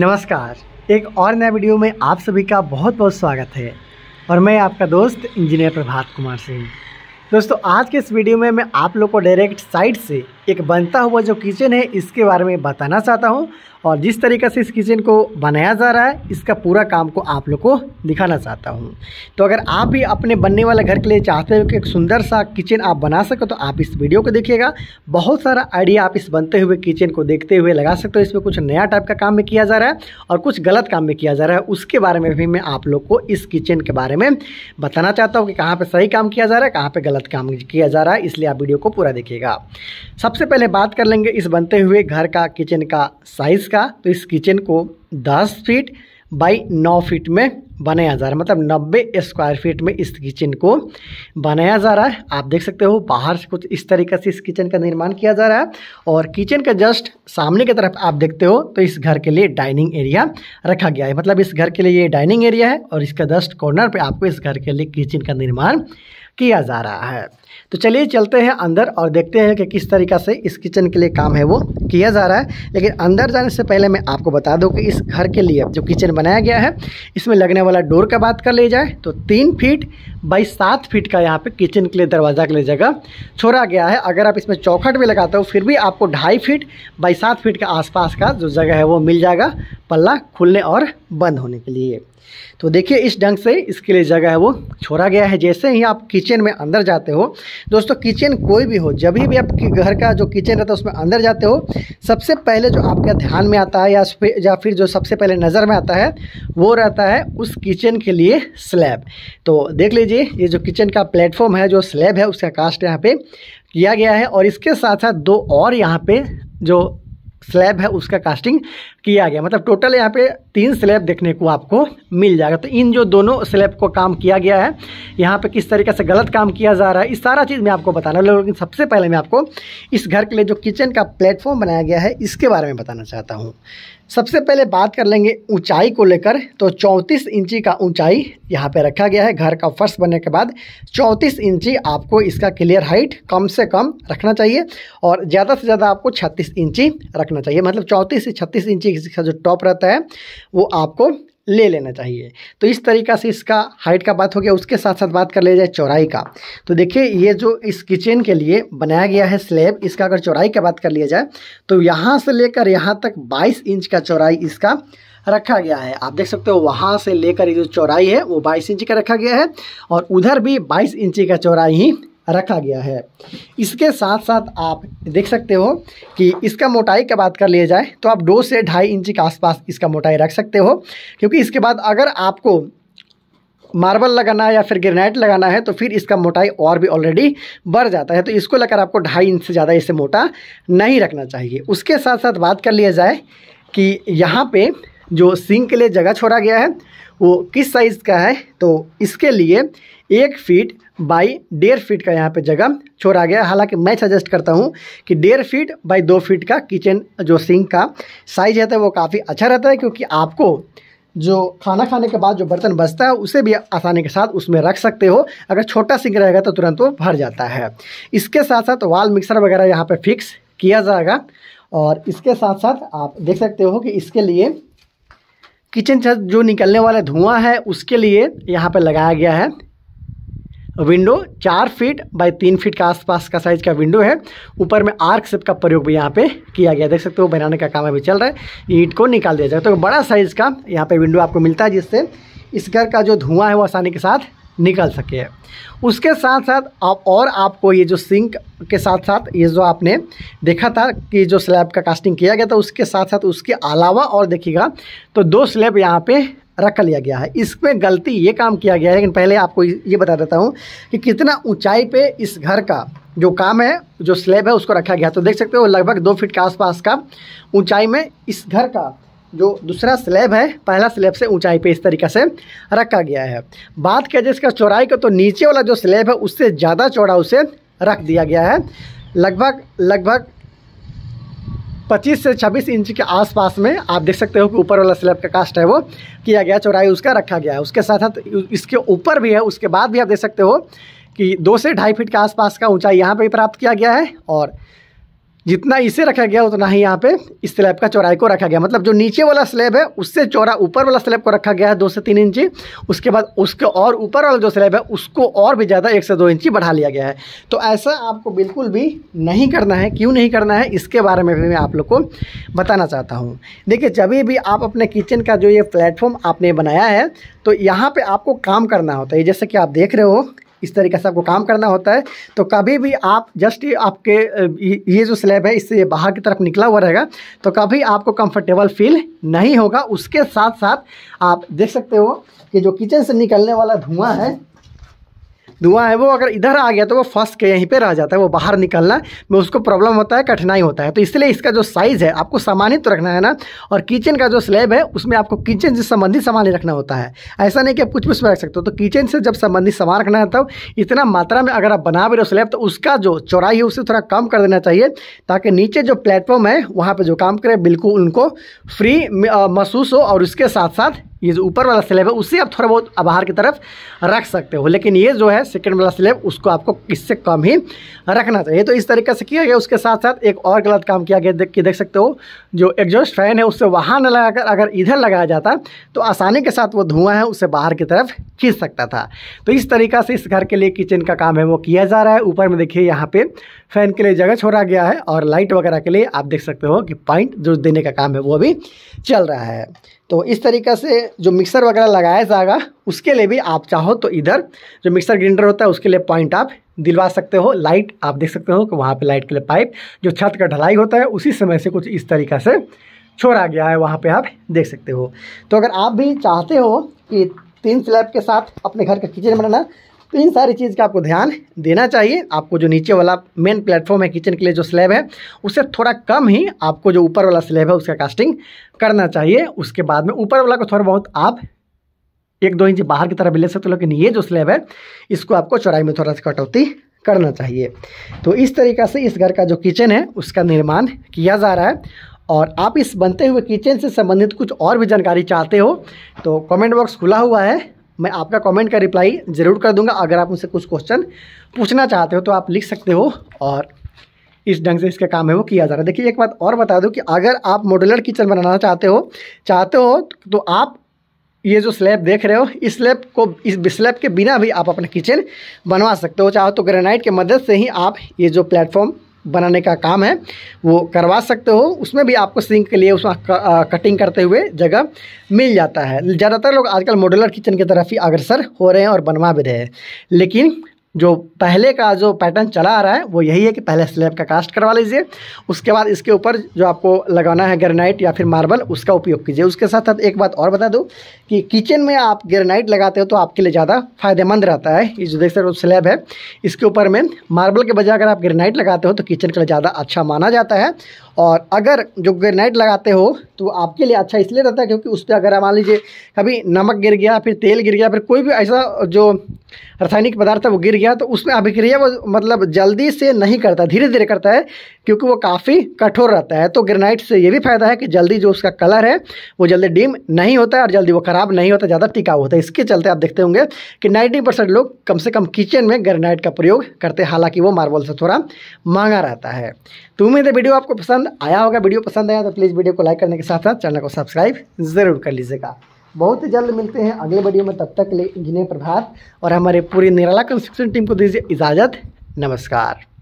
नमस्कार एक और नया वीडियो में आप सभी का बहुत बहुत स्वागत है और मैं आपका दोस्त इंजीनियर प्रभात कुमार सिंह दोस्तों आज के इस वीडियो में मैं आप लोग को डायरेक्ट साइट से एक बनता हुआ जो किचन है इसके बारे में बताना चाहता हूँ और जिस तरीके से इस किचन को बनाया जा रहा है इसका पूरा काम को आप लोग को दिखाना चाहता हूँ तो अगर आप भी अपने बनने वाले घर के लिए चाहते हो कि एक सुंदर सा किचन आप बना सको तो आप इस वीडियो को देखिएगा बहुत सारा आइडिया आप इस बनते हुए किचन को देखते हुए लगा सकते हो इसमें कुछ नया टाइप का काम में किया जा रहा है और कुछ गलत काम में किया जा रहा है उसके बारे में भी मैं आप लोग को इस किचन के बारे में बताना चाहता हूँ कि कहाँ पर सही काम किया जा रहा है कहाँ पर गलत काम किया जा रहा है इसलिए आप वीडियो को पूरा देखिएगा सबसे सबसे पहले बात कर लेंगे इस बनते हुए घर का किचन का साइज़ का तो इस किचन को दस फीट बाई नौ फीट में बनाया जा रहा है मतलब नब्बे स्क्वायर फीट में इस किचन को बनाया जा रहा है आप देख सकते हो बाहर से कुछ इस तरीके से इस किचन का निर्माण किया जा रहा है और किचन के जस्ट सामने की तरफ आप देखते हो तो इस घर के लिए डाइनिंग एरिया रखा गया है मतलब इस घर के लिए ये डाइनिंग एरिया है और इसका जस्ट कॉर्नर पर आपको इस घर के लिए किचन का निर्माण किया जा रहा है तो चलिए चलते हैं अंदर और देखते हैं कि किस तरीका से इस किचन के लिए काम है वो किया जा रहा है लेकिन अंदर जाने से पहले मैं आपको बता दूं कि इस घर के लिए जो किचन बनाया गया है इसमें लगने वाला डोर का बात कर ली जाए तो तीन फीट बाई सात फीट का यहाँ पे किचन के लिए दरवाज़ा के लिए जगह छोड़ा गया है अगर आप इसमें चौखट भी लगाते हो फिर भी आपको ढाई फीट बाई सात फीट के आसपास का जो जगह है वो मिल जाएगा पल्ला खुलने और बंद होने के लिए तो देखिए इस ढंग से इसके लिए जगह है वो छोड़ा गया है जैसे ही आप किचन में अंदर जाते हो दोस्तों किचन कोई भी हो जब भी आपके घर का जो किचन रहता है उसमें अंदर जाते हो सबसे पहले जो आपका ध्यान में आता है या या फिर जो सबसे पहले नज़र में आता है वो रहता है उस किचन के लिए स्लैब तो देख लीजिए ये जो किचन का प्लेटफॉर्म है जो स्लैब है उसका कास्ट यहाँ पे किया गया है और इसके साथ साथ दो और यहाँ पे जो स्लैब है उसका कास्टिंग किया गया मतलब टोटल यहाँ पे तीन स्लैब देखने को आपको मिल जाएगा तो इन जो दोनों स्लैब को काम किया गया है यहाँ पे किस तरीके से गलत काम किया जा रहा है इस सारा चीज़ मैं आपको बताना लेकिन सबसे पहले मैं आपको इस घर के लिए जो किचन का प्लेटफॉर्म बनाया गया है इसके बारे में बताना चाहता हूँ सबसे पहले बात कर लेंगे ऊंचाई को लेकर तो 34 इंची का ऊंचाई यहाँ पे रखा गया है घर का फर्श बनने के बाद 34 इंची आपको इसका क्लियर हाइट कम से कम रखना चाहिए और ज़्यादा से ज़्यादा आपको 36 इंची रख रखना चाहिए मतलब चौंतीस से छत्तीस इंची का जो टॉप रहता है वो आपको ले लेना चाहिए तो इस तरीका से इसका हाइट का बात हो गया उसके साथ साथ बात कर लिया जाए चौड़ाई का तो देखिए ये जो इस किचन के लिए बनाया गया है स्लेब इसका अगर चौड़ाई का बात कर लिया जाए तो यहाँ से लेकर यहाँ तक 22 इंच का चौड़ाई इसका रखा गया है आप देख सकते हो वहाँ से लेकर ये जो चौड़ाई है वो बाईस इंच का रखा गया है और उधर भी बाईस इंची का चौड़ाई ही रखा गया है इसके साथ साथ आप देख सकते हो कि इसका मोटाई की बात कर लिया जाए तो आप दो से ढाई इंच के आसपास इसका मोटाई रख सकते हो क्योंकि इसके बाद अगर आपको मार्बल लगाना है या फिर ग्रेनाइट लगाना है तो फिर इसका मोटाई और भी ऑलरेडी बढ़ जाता है तो इसको लेकर आपको ढाई इंच से ज़्यादा इसे मोटा नहीं रखना चाहिए उसके साथ साथ बात कर लिया जाए कि यहाँ पे जो सिंक के लिए जगह छोड़ा गया है वो किस साइज़ का है तो इसके लिए एक फीट बाई डेढ़ फीट का यहाँ पे जगह छोड़ा गया हालांकि मैं सजेस्ट करता हूँ कि डेढ़ फीट बाई दो फीट का किचन जो सिंक का साइज़ रहता है वो काफ़ी अच्छा रहता है क्योंकि आपको जो खाना खाने के बाद जो बर्तन बचता है उसे भी आसानी के साथ उसमें रख सकते हो अगर छोटा सिंक रहेगा तो तुरंत वो भर जाता है इसके साथ साथ वाल मिक्सर वगैरह यहाँ पर फिक्स किया जाएगा और इसके साथ साथ आप देख सकते हो कि इसके लिए किचन से जो निकलने वाला धुआं है उसके लिए यहाँ पर लगाया गया है विंडो चार फीट बाय तीन फीट के आसपास का साइज का विंडो है ऊपर में आर्क सेप का प्रयोग भी यहाँ पे किया गया देख सकते हो बनाने का काम अभी चल रहा है ईट को निकाल दिया जाए तो बड़ा साइज का यहाँ पे विंडो आपको मिलता है जिससे इस घर का जो धुआं है वो आसानी के साथ निकल सके उसके साथ साथ आप और आपको ये जो सिंक के साथ साथ ये जो आपने देखा था कि जो स्लैब का कास्टिंग किया गया था उसके साथ साथ उसके अलावा और देखिएगा तो दो स्लैब यहाँ पे रख लिया गया है इसमें गलती ये काम किया गया है लेकिन पहले आपको ये बता देता हूँ कि कितना ऊंचाई पे इस घर का जो काम है जो स्लैब है उसको रखा गया तो देख सकते हो लगभग दो फीट के आसपास का ऊँचाई में इस घर का जो दूसरा स्लैब है पहला स्लैब से ऊंचाई पे इस तरीके से रखा गया है बात किया जाए इसका चौड़ाई का तो नीचे वाला जो स्लैब है उससे ज़्यादा चौड़ा उसे रख दिया गया है लगभग लगभग 25 से 26 इंच के आसपास में आप देख सकते हो कि ऊपर वाला स्लैब का कास्ट है वो किया गया चौड़ाई उसका रखा गया है उसके साथ साथ इसके ऊपर भी है उसके बाद भी आप देख सकते हो कि दो से ढाई फीट के आसपास का ऊँचाई यहाँ पर प्राप्त किया गया है और जितना इसे रखा गया उतना ही यहाँ पे इस स्लैब का चौराई को रखा गया मतलब जो नीचे वाला स्लैब है उससे चौरा ऊपर वाला स्लैब को रखा गया है दो से तीन इंची उसके बाद उसके और ऊपर वाला जो स्लैब है उसको और भी ज़्यादा एक से दो इंची बढ़ा लिया गया है तो ऐसा आपको बिल्कुल भी नहीं करना है क्यों नहीं करना है इसके बारे में भी मैं आप लोग को बताना चाहता हूँ देखिए जब भी आप अपने किचन का जो ये प्लेटफॉर्म आपने बनाया है तो यहाँ पर आपको काम करना होता है जैसे कि आप देख रहे हो इस तरीके से आपको काम करना होता है तो कभी भी आप जस्ट आपके ये जो स्लैब है इससे ये बाहर की तरफ निकला हुआ रहेगा तो कभी आपको कंफर्टेबल फील नहीं होगा उसके साथ साथ आप देख सकते हो कि जो किचन से निकलने वाला धुआं है धुआं है वो अगर इधर आ गया तो वो फंस के यहीं पर रह जाता है वो बाहर निकलना में उसको प्रॉब्लम होता है कठिनाई होता है तो इसलिए इसका जो साइज़ है आपको सामानित तो रखना है ना और किचन का जो स्लैब है उसमें आपको किचन से संबंधित सामान रखना होता है ऐसा नहीं कि आप कुछ कुछ रख सकते हो तो किचन से जब संबंधित सामान रखना है तब इतना मात्रा में अगर आप बना भी रहे हो स्लैब तो उसका जो चौड़ाई है उसे थोड़ा कम कर देना चाहिए ताकि नीचे जो प्लेटफॉर्म है वहाँ पर जो काम करें बिल्कुल उनको फ्री महसूस हो और उसके साथ साथ ये जो ऊपर वाला स्लेब है उससे आप थोड़ा बहुत बाहर की तरफ रख सकते हो लेकिन ये जो है सेकेंड वाला स्लेब उसको आपको इससे कम ही रखना चाहिए तो इस तरीके से किया गया उसके साथ साथ एक और गलत काम किया गया कि देख सकते हो जो एग्जॉस्ट फैन है उससे वहाँ न लगाकर अगर इधर लगाया जाता तो आसानी के साथ वो धुआँ है उसे बाहर की तरफ खींच सकता था तो इस तरीका से इस घर के लिए किचन का काम है वो किया जा रहा है ऊपर में देखिए यहाँ पर फैन के लिए जगह छोड़ा गया है और लाइट वगैरह के लिए आप देख सकते हो कि पॉइंट जो देने का काम है वो भी चल रहा है तो इस तरीक़े से जो मिक्सर वगैरह लगाया जाएगा उसके लिए भी आप चाहो तो इधर जो मिक्सर ग्राइंडर होता है उसके लिए पॉइंट आप दिलवा सकते हो लाइट आप देख सकते हो कि वहाँ पे लाइट के लिए पाइप जो छत का ढलाई होता है उसी समय से कुछ इस तरीका से छोड़ा गया है वहाँ पे आप देख सकते हो तो अगर आप भी चाहते हो कि तीन स्लैब के साथ अपने घर का किचन बनाना तो इन सारी चीज़ का आपको ध्यान देना चाहिए आपको जो नीचे वाला मेन प्लेटफॉर्म है किचन के लिए जो स्लैब है उससे थोड़ा कम ही आपको जो ऊपर वाला स्लैब है उसका कास्टिंग करना चाहिए उसके बाद में ऊपर वाला को थोड़ा बहुत आप एक दो इंच बाहर की तरफ भी ले सकते हो लेकिन ये जो स्लैब है इसको आपको चौराई में थोड़ा सा कटौती करना चाहिए तो इस तरीका से इस घर का जो किचन है उसका निर्माण किया जा रहा है और आप इस बनते हुए किचन से संबंधित कुछ और भी जानकारी चाहते हो तो कमेंट बॉक्स खुला हुआ है मैं आपका कमेंट का रिप्लाई ज़रूर कर दूंगा अगर आप मुझसे कुछ क्वेश्चन पूछना चाहते हो तो आप लिख सकते हो और इस ढंग से इसका काम है वो किया जा रहा है देखिए एक बात और बता दूँ कि अगर आप मॉडुलर किचन बनाना चाहते हो चाहते हो तो आप ये जो स्लैब देख रहे हो इस स्लैब को इस स्लैब के बिना भी आप अपना किचन बनवा सकते हो चाहो तो ग्रेनाइट के मदद से ही आप ये जो प्लेटफॉर्म बनाने का काम है वो करवा सकते हो उसमें भी आपको सिंक के लिए उसमें कटिंग करते हुए जगह मिल जाता है ज़्यादातर लोग आजकल मॉडुलर किचन की तरफ ही अग्रसर हो रहे हैं और बनवा भी रहे हैं लेकिन जो पहले का जो पैटर्न चला आ रहा है वो यही है कि पहले स्लैब का कास्ट करवा लीजिए उसके बाद इसके ऊपर जो आपको लगाना है ग्रेनाइट या फिर मार्बल उसका उपयोग कीजिए उसके साथ साथ एक बात और बता दूँ कि किचन में आप ग्रेनाइट लगाते हो तो आपके लिए ज़्यादा फायदेमंद रहता है ये जो देख सकते हो स्लैब है इसके ऊपर में मार्बल के बजाय अगर आप ग्रेनाइट लगाते हो तो किचन के लिए ज़्यादा अच्छा माना जाता है और अगर जो ग्रेनाइट लगाते हो तो आपके लिए अच्छा इसलिए रहता है क्योंकि उस पर अगर मान लीजिए कभी नमक गिर गया फिर तेल गिर गया फिर कोई भी ऐसा जो रासायनिक पदार्थ है वो गिर गया तो उसमें अभिक्रिया वो मतलब जल्दी से नहीं करता धीरे धीरे करता है क्योंकि वो काफ़ी कठोर रहता है तो ग्रेनाइट से ये भी फायदा है कि जल्दी जो उसका कलर है वो जल्दी डिम नहीं होता है और जल्दी वो ख़राब नहीं होता ज़्यादा टिकाऊ होता है इसके चलते आप देखते होंगे कि नाइन्टी परसेंट लोग कम से कम किचन में ग्रेनाइट का प्रयोग करते हैं हालांकि वो मार्बल से थोड़ा महंगा रहता है तो उम्मीद है वीडियो आपको पसंद आया होगा वीडियो पसंद आया तो प्लीज़ वीडियो को लाइक करने के साथ साथ चैनल को सब्सक्राइब ज़रूर कर लीजिएगा बहुत ही जल्द मिलते हैं अगले वीडियो में तब तक के लिए इंजीनियर प्रभात और हमारे पूरी निराला कंस्ट्रक्शन टीम को दीजिए इजाज़त नमस्कार